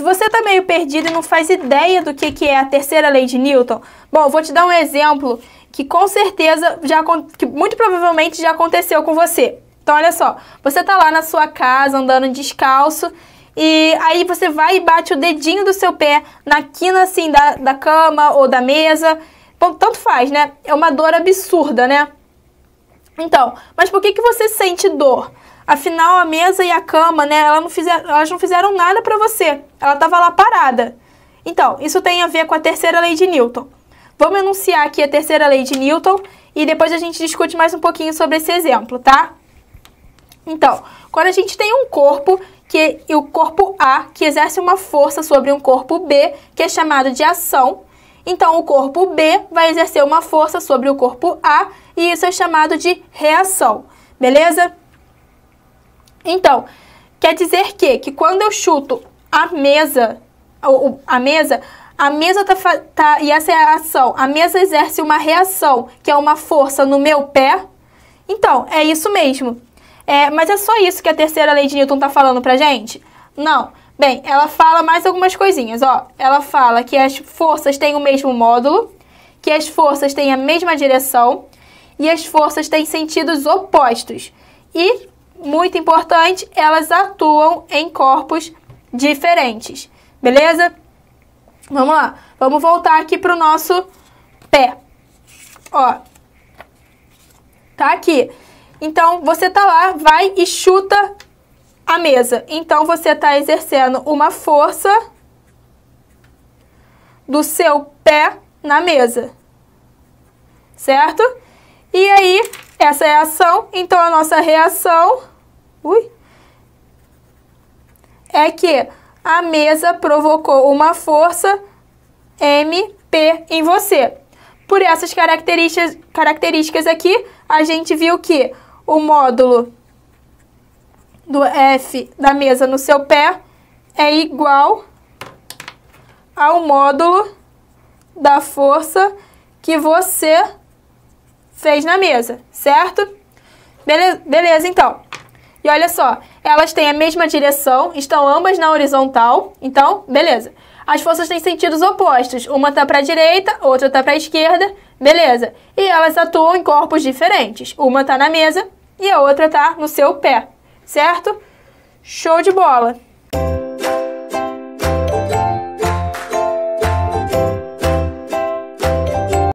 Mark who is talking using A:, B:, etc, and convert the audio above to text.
A: Se você está meio perdido e não faz ideia do que, que é a terceira lei de Newton, bom, vou te dar um exemplo que com certeza, já, que muito provavelmente já aconteceu com você. Então, olha só, você está lá na sua casa andando descalço e aí você vai e bate o dedinho do seu pé na quina assim da, da cama ou da mesa. Bom, tanto faz, né? É uma dor absurda, né? Então, mas por que, que você sente dor? Afinal, a mesa e a cama, né, elas não fizeram, elas não fizeram nada para você. Ela estava lá parada. Então, isso tem a ver com a terceira lei de Newton. Vamos enunciar aqui a terceira lei de Newton e depois a gente discute mais um pouquinho sobre esse exemplo, tá? Então, quando a gente tem um corpo que o corpo A que exerce uma força sobre um corpo B, que é chamado de ação, então o corpo B vai exercer uma força sobre o corpo A e isso é chamado de reação. Beleza? Então, quer dizer que, que quando eu chuto a mesa, a mesa, a mesa tá, tá, e essa é a ação, a mesa exerce uma reação, que é uma força no meu pé. Então, é isso mesmo. É, mas é só isso que a terceira lei de Newton tá falando pra gente? Não. Bem, ela fala mais algumas coisinhas, ó. Ela fala que as forças têm o mesmo módulo, que as forças têm a mesma direção e as forças têm sentidos opostos. E muito importante, elas atuam em corpos diferentes, beleza? Vamos lá, vamos voltar aqui para o nosso pé. Ó, tá aqui. Então, você tá lá, vai e chuta a mesa. Então, você tá exercendo uma força do seu pé na mesa, certo? E aí, essa é a ação, então a nossa reação Ui. É que a mesa provocou uma força MP em você. Por essas características, características aqui, a gente viu que o módulo do F da mesa no seu pé é igual ao módulo da força que você fez na mesa, certo? Beleza, beleza então. E olha só, elas têm a mesma direção, estão ambas na horizontal, então, beleza. As forças têm sentidos opostos, uma está para a direita, outra está para a esquerda, beleza. E elas atuam em corpos diferentes, uma está na mesa e a outra está no seu pé, certo? Show de bola!